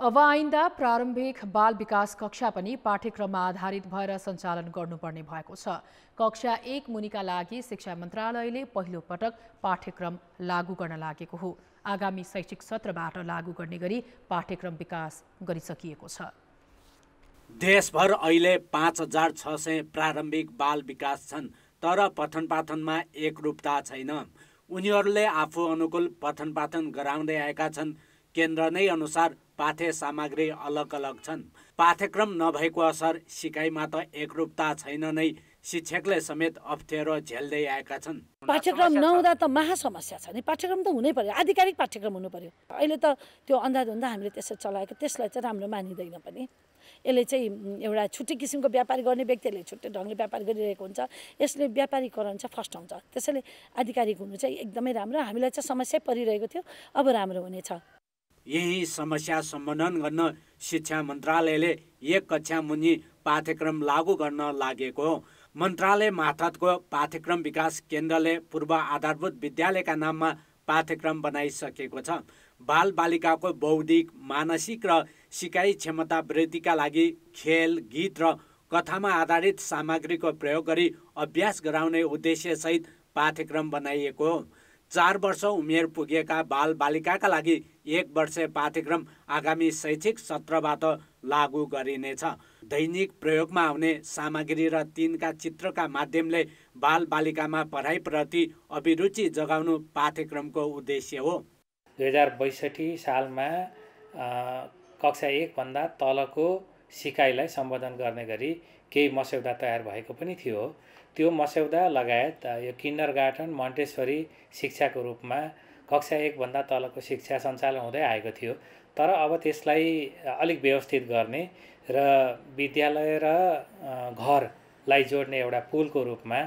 अब आइन्दा प्रारम्भिक बाल विकास कक्षा पनि पाठ्यक्रममा आधारित भएर सञ्चालन गर्नुपर्ने भएको छ कक्षा एक मुनिका लागि शिक्षा मन्त्रालयले पहिलो पटक पाठ्यक्रम लागू गर्न लागेको हो आगामी शैक्षिक सत्रबाट लागू गर्ने गरी पाठ्यक्रम विकास गरिसकिएको छ देशभर अहिले पाँच हजार छ सय प्रारम्भिक बाल विकास छन् तर पठन पाठनमा एकरूपता छैन उनीहरूले आफू अनुकूल पठन पाठन गराउँदै आएका छन् केन्द्र नै अनुसार पाठ्य सामग्री अलग अलग छन् पाठ्यक्रम नभएको असर सिकाइमा त एकरूपता छैन नै शिक्षकले समेत अप्ठ्यारो झेल्दै आएका छन् पाठ्यक्रम नहुँदा त महा समस्या छ नि पाठ्यक्रम त हुनै पर्यो आधिकारिक पाठ्यक्रम हुनु पर्यो अहिले त त्यो अन्दाज हामीले त्यसरी चलाएको त्यसलाई चाहिँ राम्रो मानिँदैन पनि यसले चाहिँ एउटा छुट्टै किसिमको व्यापार गर्ने व्यक्तिहरूले छुट्टै ढङ्गले व्यापार गरिरहेको हुन्छ यसले व्यापारीकरण चाहिँ फर्स्ट आउँछ त्यसैले आधिकारिक हुनु चाहिँ एकदमै राम्रो हामीलाई चाहिँ समस्या परिरहेको थियो अब राम्रो हुनेछ यही समस्या सम्बोधन गर्न शिक्षा मन्त्रालयले एक कक्षा मुनि पाठ्यक्रम लागू गर्न लागेको मन्त्रालय मार्फतको पाठ्यक्रम विकास केन्द्रले पूर्व आधारभूत विद्यालयका नाममा पाठ्यक्रम बनाइसकेको छ बाल बालिकाको बौद्धिक मानसिक र सिकाइ क्षमता वृद्धिका लागि खेल गीत र कथामा आधारित सामग्रीको प्रयोग गरी अभ्यास गराउने उद्देश्यसहित पाठ्यक्रम बनाइएको हो चार वर्ष उमेर पुगेका बालबालिकाका लागि एक वर्ष पाठ्यक्रम आगामी शैक्षिक सत्रबाट लागू गरिनेछ दैनिक प्रयोगमा आउने सामग्री र तिनका चित्रका माध्यमले बालबालिकामा पढाइप्रति अभिरुचि जगाउनु पाठ्यक्रमको उद्देश्य हो दुई हजार बैसठी सालमा कक्षा एकभन्दा तलको सिकाइलाई सम्बोधन गर्ने गरी केही मस्यौदा तयार भएको पनि थियो त्यो मस्यौदा लगायत यो किन्डर गार्डन मन्टेश्वरी शिक्षाको रूपमा कक्षा एकभन्दा तलको शिक्षा सञ्चालन हुँदै आएको थियो तर अब त्यसलाई अलिक व्यवस्थित गर्ने र विद्यालय र घरलाई जोड्ने एउटा पुलको रूपमा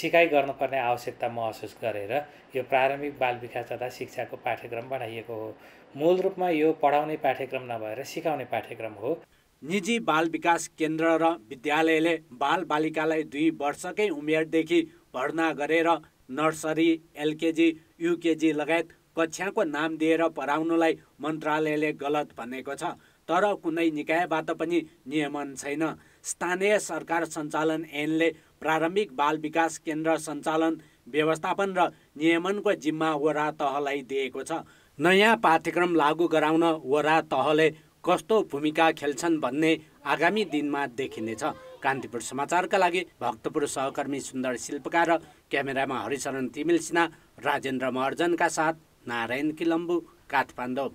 सिकाइ गर्नुपर्ने आवश्यकता महसुस गरेर यो प्रारम्भिक बाल विकास तथा शिक्षाको पाठ्यक्रम बनाइएको हो मूल रूपमा यो पढाउने पाठ्यक्रम नभएर सिकाउने पाठ्यक्रम हो निजी बाल विकास केन्द्र र विद्यालयले बाल बालिकालाई दुई वर्षकै उमेरदेखि भर्ना गरेर नर्सरी एलकेजी युकेजी लगायत कक्षाको नाम दिएर पढाउनुलाई मन्त्रालयले गलत भनेको छ तर कुनै निकायबाट पनि नियमन छैन स्थानीय सरकार सञ्चालन ऐनले प्रारम्भिक बाल विकास केन्द्र सञ्चालन व्यवस्थापन र नियमनको जिम्मा वडा तहलाई दिएको छ नयाँ पाठ्यक्रम लागू गराउन वडा तहले कस्तो भूमिका खेल्छन् भन्ने आगामी दिनमा देखिनेछ कान्तिपुर समाचारका लागि भक्तपुर सहकर्मी सुन्दर शिल्पकार र क्यामेरामा हरिचरण तिमिल सिन्हा राजेन्द्र महर्जनका साथ नारायण किलम्बु काठमाडौँ